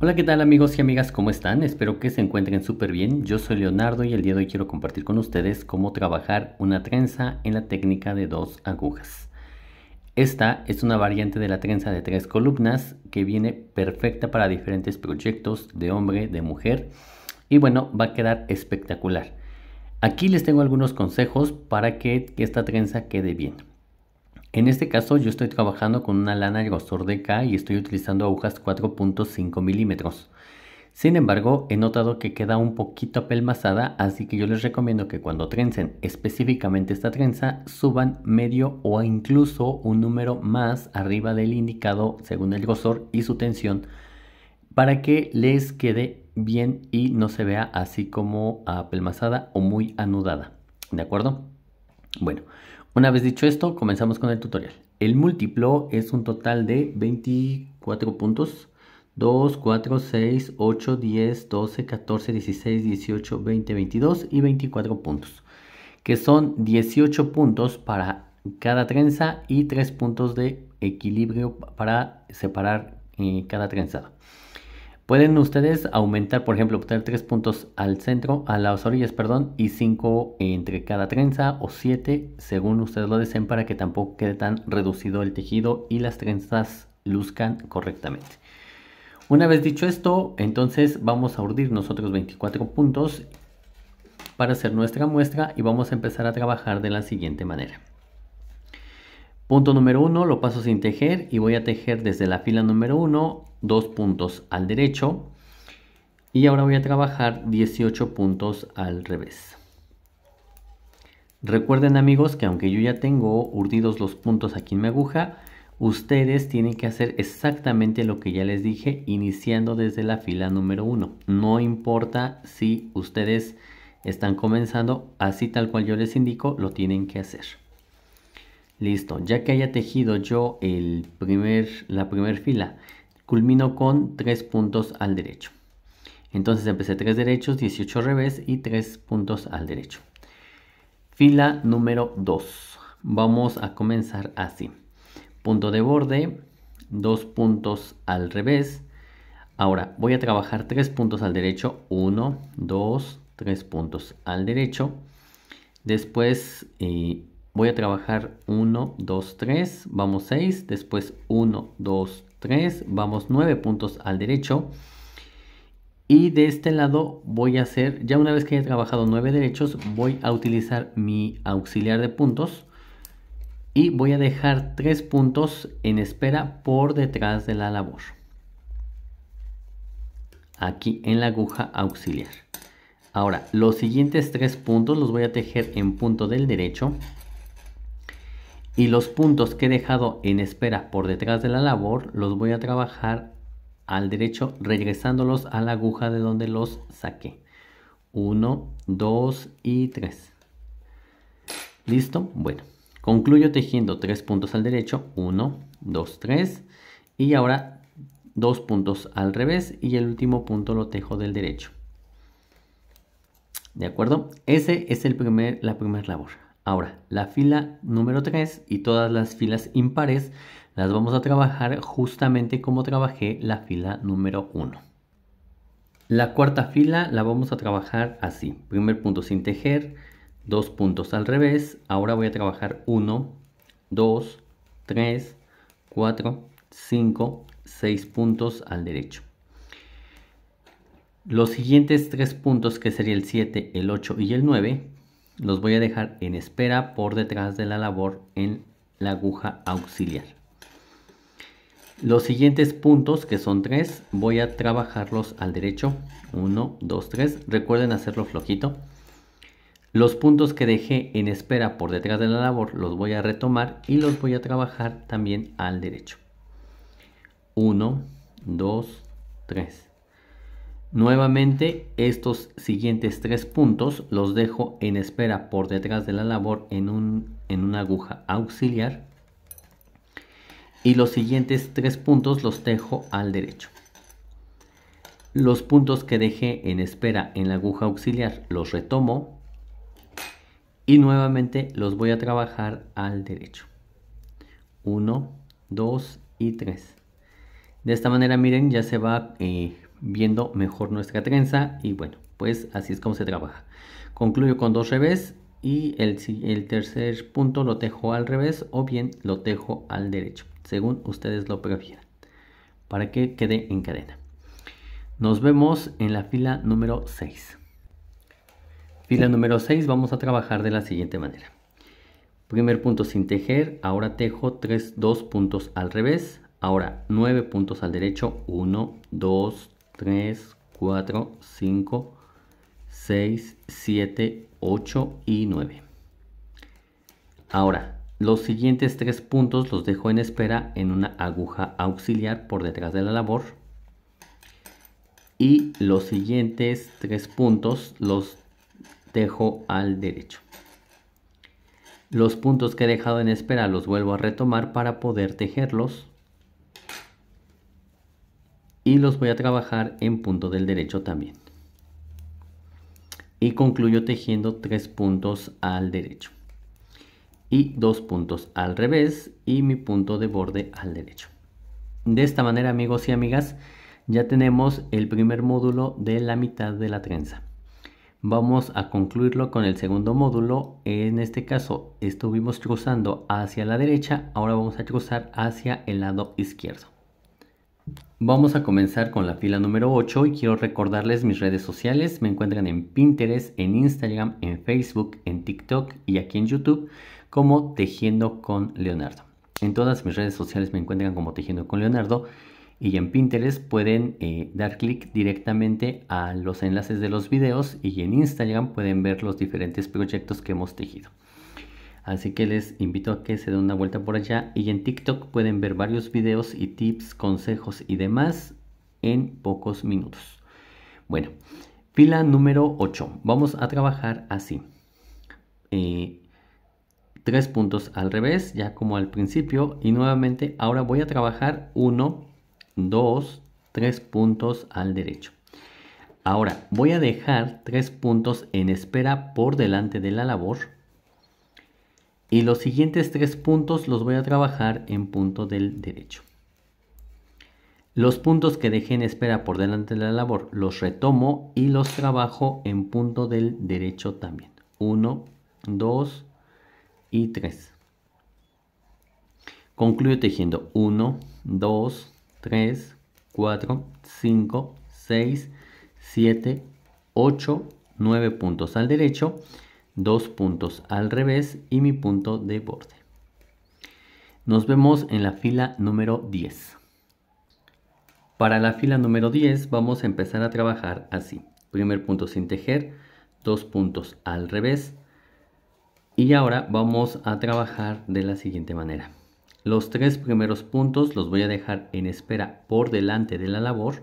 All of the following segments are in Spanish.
Hola, ¿qué tal amigos y amigas? ¿Cómo están? Espero que se encuentren súper bien. Yo soy Leonardo y el día de hoy quiero compartir con ustedes cómo trabajar una trenza en la técnica de dos agujas. Esta es una variante de la trenza de tres columnas que viene perfecta para diferentes proyectos de hombre, de mujer y bueno, va a quedar espectacular. Aquí les tengo algunos consejos para que esta trenza quede bien. En este caso yo estoy trabajando con una lana grosor de K y estoy utilizando agujas 4.5 milímetros. Sin embargo, he notado que queda un poquito apelmazada, así que yo les recomiendo que cuando trencen específicamente esta trenza, suban medio o incluso un número más arriba del indicado según el grosor y su tensión, para que les quede bien y no se vea así como apelmazada o muy anudada. ¿De acuerdo? Bueno, una vez dicho esto, comenzamos con el tutorial. El múltiplo es un total de 24 puntos. 2, 4, 6, 8, 10, 12, 14, 16, 18, 20, 22 y 24 puntos. Que son 18 puntos para cada trenza y 3 puntos de equilibrio para separar eh, cada trenzado. Pueden ustedes aumentar, por ejemplo, obtener 3 puntos al centro, a las orillas, perdón, y 5 entre cada trenza o 7 según ustedes lo deseen para que tampoco quede tan reducido el tejido y las trenzas luzcan correctamente. Una vez dicho esto, entonces vamos a urdir nosotros 24 puntos para hacer nuestra muestra y vamos a empezar a trabajar de la siguiente manera. Punto número 1 lo paso sin tejer y voy a tejer desde la fila número 1 dos puntos al derecho y ahora voy a trabajar 18 puntos al revés. Recuerden amigos que aunque yo ya tengo urdidos los puntos aquí en mi aguja, ustedes tienen que hacer exactamente lo que ya les dije iniciando desde la fila número 1. No importa si ustedes están comenzando, así tal cual yo les indico, lo tienen que hacer. Listo, ya que haya tejido yo primer, la primera fila, culmino con tres puntos al derecho. Entonces empecé tres derechos, 18 revés y tres puntos al derecho. Fila número 2. Vamos a comenzar así. Punto de borde, dos puntos al revés. Ahora voy a trabajar tres puntos al derecho. 1, 2, 3 puntos al derecho. Después... Eh, voy a trabajar 1, 2, 3, vamos 6, después 1, 2, 3, vamos 9 puntos al derecho. Y de este lado voy a hacer, ya una vez que haya trabajado 9 derechos, voy a utilizar mi auxiliar de puntos y voy a dejar 3 puntos en espera por detrás de la labor. Aquí en la aguja auxiliar. Ahora, los siguientes 3 puntos los voy a tejer en punto del derecho y los puntos que he dejado en espera por detrás de la labor los voy a trabajar al derecho regresándolos a la aguja de donde los saqué. 1, 2 y 3. ¿Listo? Bueno, concluyo tejiendo tres puntos al derecho. 1, 2, 3. Y ahora dos puntos al revés y el último punto lo tejo del derecho. ¿De acuerdo? Ese es el primer, la primera labor. Ahora, la fila número 3 y todas las filas impares las vamos a trabajar justamente como trabajé la fila número 1. La cuarta fila la vamos a trabajar así. Primer punto sin tejer, dos puntos al revés. Ahora voy a trabajar 1, 2, 3, 4, 5, 6 puntos al derecho. Los siguientes tres puntos que sería el 7, el 8 y el 9 los voy a dejar en espera por detrás de la labor en la aguja auxiliar. Los siguientes puntos, que son tres, voy a trabajarlos al derecho. 1, dos, tres. Recuerden hacerlo flojito. Los puntos que dejé en espera por detrás de la labor los voy a retomar y los voy a trabajar también al derecho. 1, dos, tres. Nuevamente, estos siguientes tres puntos los dejo en espera por detrás de la labor en, un, en una aguja auxiliar. Y los siguientes tres puntos los dejo al derecho. Los puntos que dejé en espera en la aguja auxiliar los retomo y nuevamente los voy a trabajar al derecho. 1, 2 y 3. De esta manera, miren, ya se va eh, viendo mejor nuestra trenza y bueno, pues así es como se trabaja. Concluyo con dos revés y el, el tercer punto lo tejo al revés o bien lo tejo al derecho, según ustedes lo prefieran, para que quede en cadena. Nos vemos en la fila número 6. Fila número 6 vamos a trabajar de la siguiente manera. Primer punto sin tejer, ahora tejo 3, 2 puntos al revés, ahora 9 puntos al derecho, 1, 2, 3, 4, 5, 6, 7, 8 y 9. Ahora, los siguientes tres puntos los dejo en espera en una aguja auxiliar por detrás de la labor. Y los siguientes tres puntos los dejo al derecho. Los puntos que he dejado en espera los vuelvo a retomar para poder tejerlos y los voy a trabajar en punto del derecho también. Y concluyo tejiendo tres puntos al derecho y dos puntos al revés y mi punto de borde al derecho. De esta manera amigos y amigas ya tenemos el primer módulo de la mitad de la trenza. Vamos a concluirlo con el segundo módulo. En este caso estuvimos cruzando hacia la derecha, ahora vamos a cruzar hacia el lado izquierdo. Vamos a comenzar con la fila número 8 y quiero recordarles mis redes sociales. Me encuentran en Pinterest, en Instagram, en Facebook, en TikTok y aquí en YouTube como Tejiendo con Leonardo. En todas mis redes sociales me encuentran como Tejiendo con Leonardo y en Pinterest pueden eh, dar clic directamente a los enlaces de los videos y en Instagram pueden ver los diferentes proyectos que hemos tejido. Así que les invito a que se den una vuelta por allá y en TikTok pueden ver varios videos y tips, consejos y demás en pocos minutos. Bueno, fila número 8. Vamos a trabajar así. Eh, tres puntos al revés, ya como al principio. Y nuevamente, ahora voy a trabajar uno, 2, tres puntos al derecho. Ahora voy a dejar tres puntos en espera por delante de la labor y los siguientes tres puntos los voy a trabajar en punto del derecho. Los puntos que dejé en espera por delante de la labor los retomo y los trabajo en punto del derecho también. 1, 2 y 3. Concluyo tejiendo 1, 2, 3, 4, 5, 6, 7, 8, 9 puntos al derecho dos puntos al revés y mi punto de borde. Nos vemos en la fila número 10. Para la fila número 10 vamos a empezar a trabajar así. Primer punto sin tejer, dos puntos al revés. Y ahora vamos a trabajar de la siguiente manera. Los tres primeros puntos los voy a dejar en espera por delante de la labor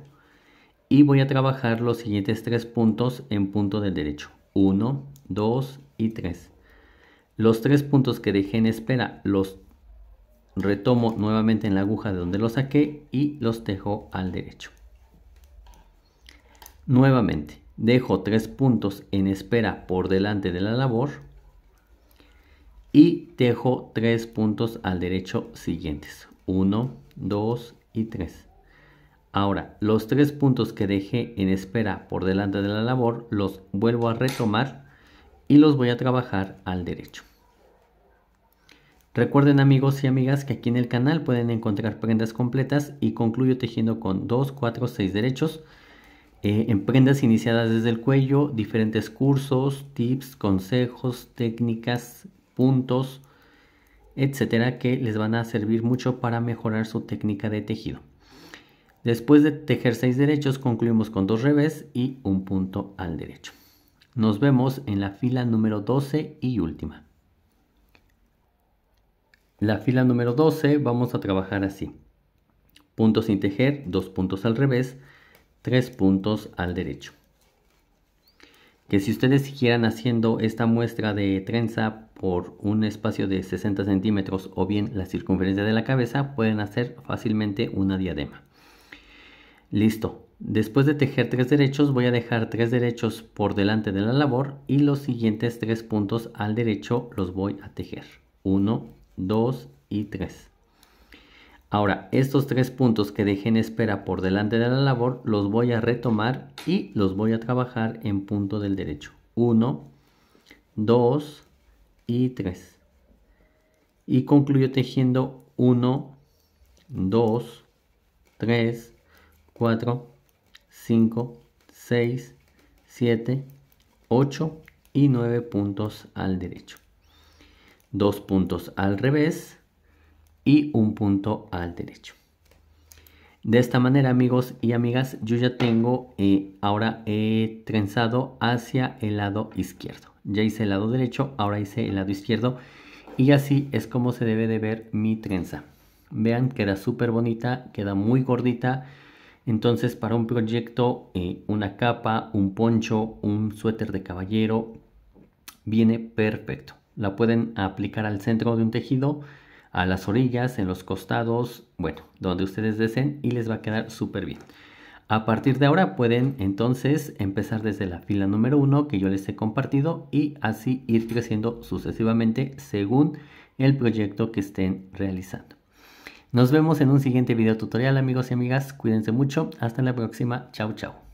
y voy a trabajar los siguientes tres puntos en punto del derecho. 1, 2 y 3. Los tres puntos que dejé en espera los retomo nuevamente en la aguja de donde los saqué y los dejo al derecho. Nuevamente, dejo tres puntos en espera por delante de la labor y dejo tres puntos al derecho siguientes. 1, 2 y 3. Ahora, los tres puntos que dejé en espera por delante de la labor los vuelvo a retomar y los voy a trabajar al derecho. Recuerden amigos y amigas que aquí en el canal pueden encontrar prendas completas y concluyo tejiendo con 2, 4, 6 derechos. Eh, en prendas iniciadas desde el cuello, diferentes cursos, tips, consejos, técnicas, puntos, etcétera, que les van a servir mucho para mejorar su técnica de tejido. Después de tejer 6 derechos, concluimos con 2 revés y un punto al derecho. Nos vemos en la fila número 12 y última. La fila número 12 vamos a trabajar así. Puntos sin tejer, dos puntos al revés, tres puntos al derecho. Que si ustedes siguieran haciendo esta muestra de trenza por un espacio de 60 centímetros o bien la circunferencia de la cabeza, pueden hacer fácilmente una diadema. Listo, Después de tejer tres derechos voy a dejar tres derechos por delante de la labor y los siguientes tres puntos al derecho los voy a tejer. 1, 2 y 3. Ahora, estos tres puntos que dejé en espera por delante de la labor los voy a retomar y los voy a trabajar en punto del derecho. 1, 2 y 3. Y concluyo tejiendo 1, 2, 3, 4, 5, 6, 7, 8 y 9 puntos al derecho. 2 puntos al revés y un punto al derecho. De esta manera, amigos y amigas, yo ya tengo, eh, ahora he trenzado hacia el lado izquierdo. Ya hice el lado derecho, ahora hice el lado izquierdo. Y así es como se debe de ver mi trenza. Vean, queda súper bonita, queda muy gordita. Entonces, para un proyecto, eh, una capa, un poncho, un suéter de caballero, viene perfecto. La pueden aplicar al centro de un tejido, a las orillas, en los costados, bueno, donde ustedes deseen y les va a quedar súper bien. A partir de ahora pueden entonces empezar desde la fila número uno que yo les he compartido y así ir creciendo sucesivamente según el proyecto que estén realizando. Nos vemos en un siguiente video tutorial amigos y amigas. Cuídense mucho. Hasta la próxima. chau chao.